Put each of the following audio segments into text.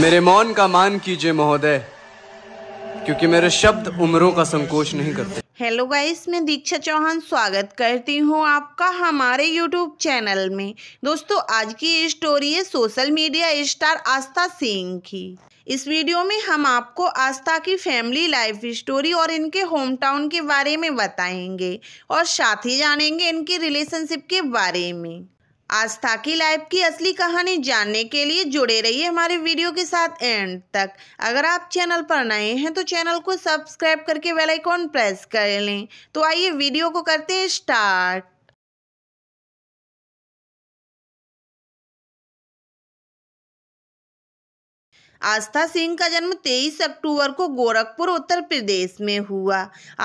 मेरे मौन का मान कीजिए महोदय क्योंकि मेरे शब्द उम्रों का संकोच नहीं करते हेलो गाइस मैं दीक्षा चौहान स्वागत करती हूँ आपका हमारे यूट्यूब चैनल में दोस्तों आज की स्टोरी है social media star Aastha Singh की इस वीडियो में हम आपको आस्था की फैमिली लाइफ स्टोरी और इनके होम टाउन के बारे में बताएंगे और साथ ही जानेंगे इनके रिलेशनशिप के बारे में आस्था की लाइफ की असली कहानी जानने के लिए जुड़े रहिए हमारे वीडियो के साथ एंड तक अगर आप चैनल पर नए हैं तो चैनल को सब्सक्राइब करके बेल आइकॉन प्रेस कर लें तो आइए वीडियो को करते हैं स्टार्ट आस्था सिंह का जन्म 23 अक्टूबर को गोरखपुर उत्तर प्रदेश में हुआ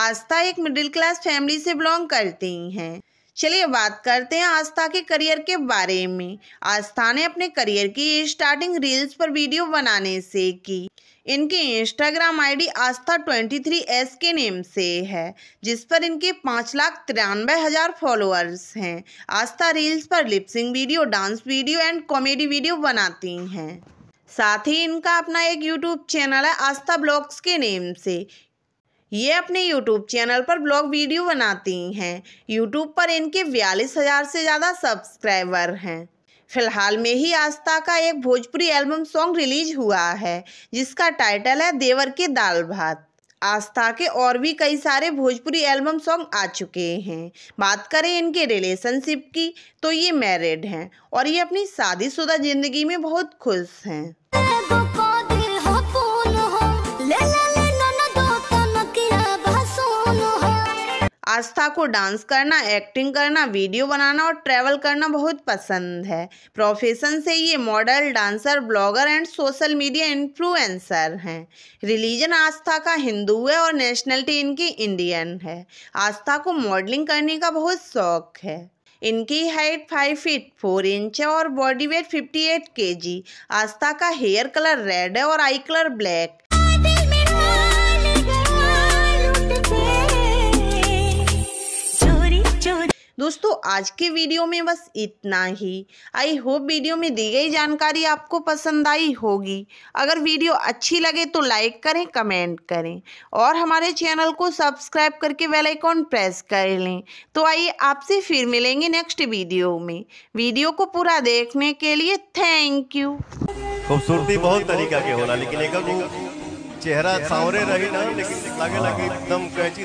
आस्था एक मिडिल क्लास फैमिली से बिलोंग करती हैं चलिए बात करते हैं आस्था के करियर के बारे में आस्था ने अपने करियर की स्टार्टिंग रील्स पर वीडियो बनाने से की इनके Instagram ID Aastha twenty three S K name से है जिस पर इनके पाँच लाख तिरानवे हज़ार फॉलोअर्स हैं आस्था रील्स पर lip syncing video dance video and comedy video बनाती हैं साथ ही इनका अपना एक यूट्यूब चैनल है आस्था ब्लॉग्स के नेम से ये अपने यूट्यूब चैनल पर ब्लॉग वीडियो बनाती हैं यूट्यूब पर इनके बयालीस हज़ार से ज़्यादा सब्सक्राइबर हैं फिलहाल में ही आस्था का एक भोजपुरी एल्बम सॉन्ग रिलीज हुआ है जिसका टाइटल है देवर के दाल भात आस्था के और भी कई सारे भोजपुरी एल्बम सॉन्ग आ चुके हैं बात करें इनके रिलेशनशिप की तो ये मैरिड हैं और ये अपनी शादीशुदा ज़िंदगी में बहुत खुश हैं आस्था को डांस करना एक्टिंग करना वीडियो बनाना और ट्रैवल करना बहुत पसंद है प्रोफेशन से ये model dancer blogger and social media influencer हैं रिलीजन आस्था का हिंदू है और नेशनलिटी इनकी इंडियन है आस्था को मॉडलिंग करने का बहुत शौक है इनकी height five feet four inch है और बॉडी वेट 58 केजी आस्था का हेयर कलर रेड है और आई कलर ब्लैक आज के वीडियो में बस इतना ही आई होप वीडियो में दी गई जानकारी आपको पसंद आई होगी अगर वीडियो अच्छी लगे तो लाइक करें कमेंट करें और हमारे चैनल को सब्सक्राइब करके बेल आइकॉन प्रेस कर लें तो आइए आपसे फिर मिलेंगे नेक्स्ट वीडियो में वीडियो को पूरा देखने के लिए थैंक यू खूबसूरती बहुत तरीका के होला लेकिन चेहरा सांवरे रही ना लेकिन लगे लगे एकदम कैची